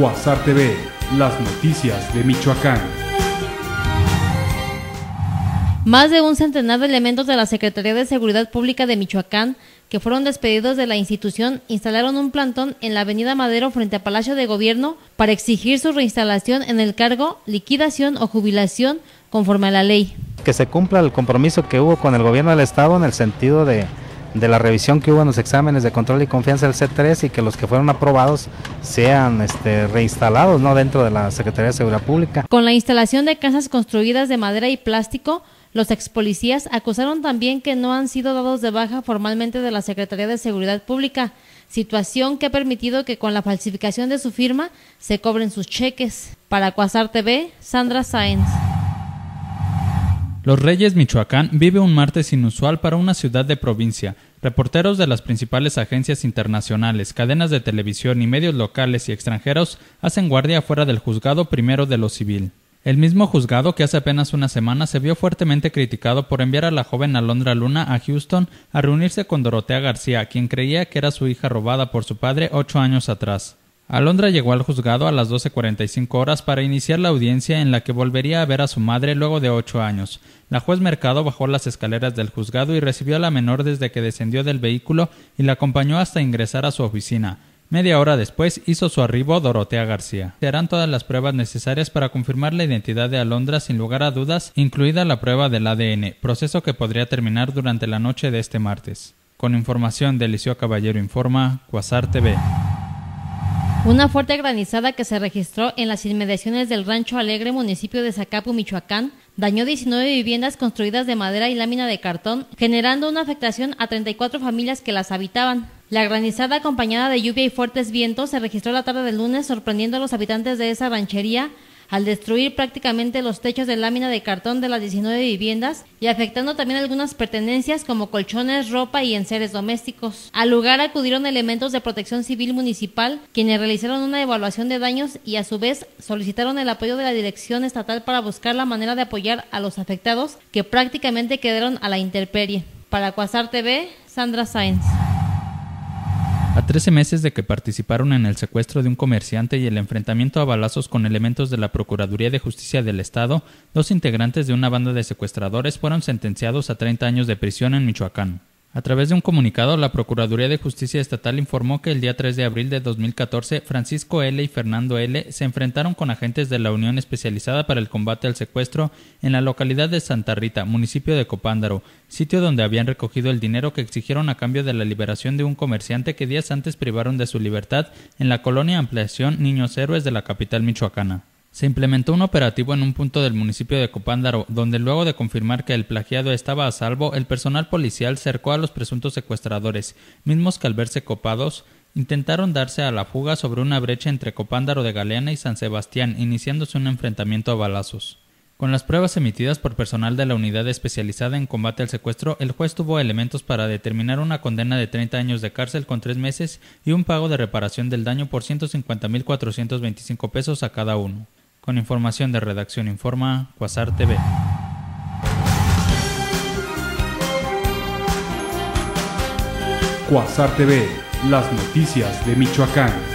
WhatsApp TV, las noticias de Michoacán. Más de un centenar de elementos de la Secretaría de Seguridad Pública de Michoacán que fueron despedidos de la institución instalaron un plantón en la Avenida Madero frente a Palacio de Gobierno para exigir su reinstalación en el cargo, liquidación o jubilación conforme a la ley. Que se cumpla el compromiso que hubo con el gobierno del Estado en el sentido de de la revisión que hubo en los exámenes de control y confianza del C3 y que los que fueron aprobados sean este, reinstalados ¿no? dentro de la Secretaría de Seguridad Pública. Con la instalación de casas construidas de madera y plástico, los expolicías acusaron también que no han sido dados de baja formalmente de la Secretaría de Seguridad Pública, situación que ha permitido que con la falsificación de su firma se cobren sus cheques. Para Cuasar TV, Sandra Sáenz. Los Reyes, Michoacán, vive un martes inusual para una ciudad de provincia. Reporteros de las principales agencias internacionales, cadenas de televisión y medios locales y extranjeros hacen guardia fuera del juzgado primero de lo civil. El mismo juzgado que hace apenas una semana se vio fuertemente criticado por enviar a la joven Alondra Luna a Houston a reunirse con Dorotea García, quien creía que era su hija robada por su padre ocho años atrás. Alondra llegó al juzgado a las 12.45 horas para iniciar la audiencia en la que volvería a ver a su madre luego de ocho años. La juez Mercado bajó las escaleras del juzgado y recibió a la menor desde que descendió del vehículo y la acompañó hasta ingresar a su oficina. Media hora después hizo su arribo Dorotea García. Se harán todas las pruebas necesarias para confirmar la identidad de Alondra sin lugar a dudas, incluida la prueba del ADN, proceso que podría terminar durante la noche de este martes. Con información de Caballero Informa, Cuasar TV. Una fuerte granizada que se registró en las inmediaciones del Rancho Alegre, municipio de Zacapu, Michoacán, dañó 19 viviendas construidas de madera y lámina de cartón, generando una afectación a 34 familias que las habitaban. La granizada acompañada de lluvia y fuertes vientos se registró la tarde del lunes, sorprendiendo a los habitantes de esa ranchería, al destruir prácticamente los techos de lámina de cartón de las 19 viviendas y afectando también algunas pertenencias como colchones, ropa y enseres domésticos. Al lugar acudieron elementos de protección civil municipal, quienes realizaron una evaluación de daños y a su vez solicitaron el apoyo de la Dirección Estatal para buscar la manera de apoyar a los afectados que prácticamente quedaron a la intemperie. Para Cuasar TV, Sandra Sáenz. A 13 meses de que participaron en el secuestro de un comerciante y el enfrentamiento a balazos con elementos de la Procuraduría de Justicia del Estado, dos integrantes de una banda de secuestradores fueron sentenciados a 30 años de prisión en Michoacán. A través de un comunicado, la Procuraduría de Justicia Estatal informó que el día 3 de abril de 2014, Francisco L. y Fernando L. se enfrentaron con agentes de la Unión Especializada para el Combate al Secuestro en la localidad de Santa Rita, municipio de Copándaro, sitio donde habían recogido el dinero que exigieron a cambio de la liberación de un comerciante que días antes privaron de su libertad en la colonia Ampliación Niños Héroes de la capital michoacana. Se implementó un operativo en un punto del municipio de Copándaro, donde luego de confirmar que el plagiado estaba a salvo, el personal policial cercó a los presuntos secuestradores, mismos que al verse copados, intentaron darse a la fuga sobre una brecha entre Copándaro de Galeana y San Sebastián, iniciándose un enfrentamiento a balazos. Con las pruebas emitidas por personal de la unidad especializada en combate al secuestro, el juez tuvo elementos para determinar una condena de 30 años de cárcel con tres meses y un pago de reparación del daño por 150.425 pesos a cada uno. Con información de Redacción Informa, Quasar TV. Cuasar TV, las noticias de Michoacán.